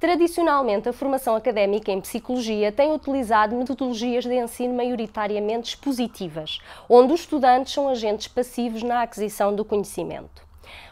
Tradicionalmente, a formação académica em psicologia tem utilizado metodologias de ensino maioritariamente expositivas, onde os estudantes são agentes passivos na aquisição do conhecimento.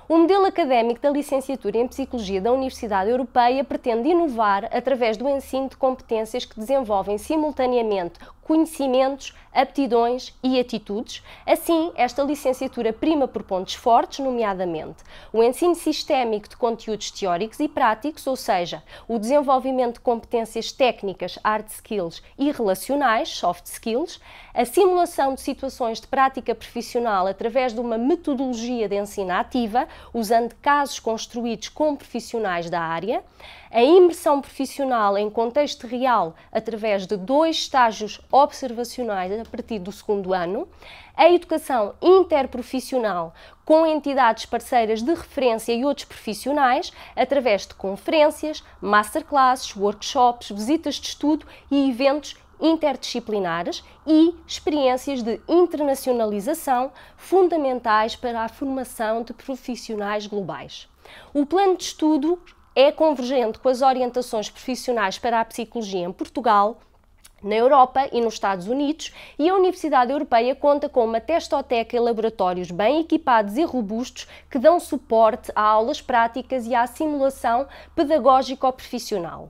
O modelo académico da licenciatura em Psicologia da Universidade Europeia pretende inovar através do ensino de competências que desenvolvem simultaneamente conhecimentos, aptidões e atitudes. Assim, esta licenciatura prima por pontos fortes, nomeadamente o ensino sistémico de conteúdos teóricos e práticos, ou seja, o desenvolvimento de competências técnicas, hard skills e relacionais, soft skills, a simulação de situações de prática profissional através de uma metodologia de ensino ativa, usando casos construídos com profissionais da área, a imersão profissional em contexto real através de dois estágios observacionais a partir do segundo ano, a educação interprofissional com entidades parceiras de referência e outros profissionais, através de conferências, masterclasses, workshops, visitas de estudo e eventos interdisciplinares e experiências de internacionalização fundamentais para a formação de profissionais globais. O plano de estudo é convergente com as orientações profissionais para a psicologia em Portugal, na Europa e nos Estados Unidos, e a Universidade Europeia conta com uma testoteca e laboratórios bem equipados e robustos que dão suporte a aulas práticas e à simulação pedagógico-profissional.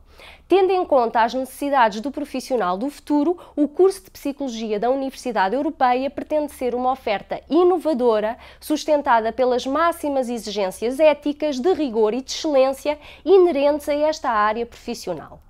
Tendo em conta as necessidades do profissional do futuro, o curso de Psicologia da Universidade Europeia pretende ser uma oferta inovadora, sustentada pelas máximas exigências éticas, de rigor e de excelência inerentes a esta área profissional.